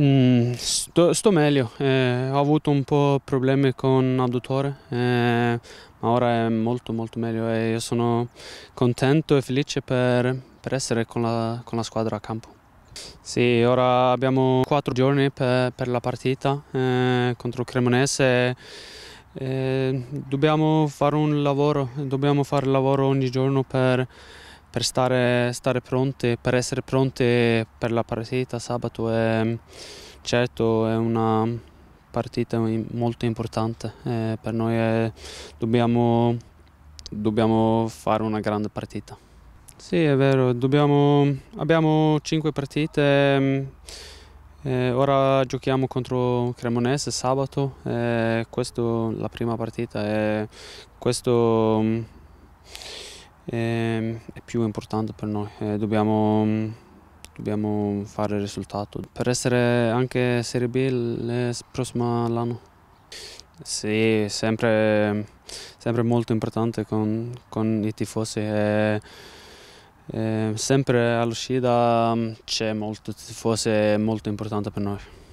Mm, sto, sto, meglio, eh, ho avuto un po' problemi con l'adduttore, eh, ma ora è molto molto meglio e io sono contento e felice per, per essere con la, con la, squadra a campo. Sì, ora abbiamo quattro giorni per, per la partita eh, contro Cremonese. E, eh, dobbiamo fare un lavoro, dobbiamo fare lavoro ogni giorno per per stare, stare pronte, per essere pronte per la partita sabato è, certo è una partita molto importante, eh, per noi è, dobbiamo, dobbiamo fare una grande partita. Sì, è vero, dobbiamo, abbiamo cinque partite, eh, ora giochiamo contro Cremonese sabato, eh, questa è la prima partita e questo mm, Ehm, è più importante per noi. Eh, dobbiamo, dobbiamo fare risultato per essere anche Serie B il eh, prossimo anno. Sì, sempre, sempre molto importante con, con i tifosi. E, eh, e sempre all'uscita mm, c'è molto tifosi, è molto importante per noi.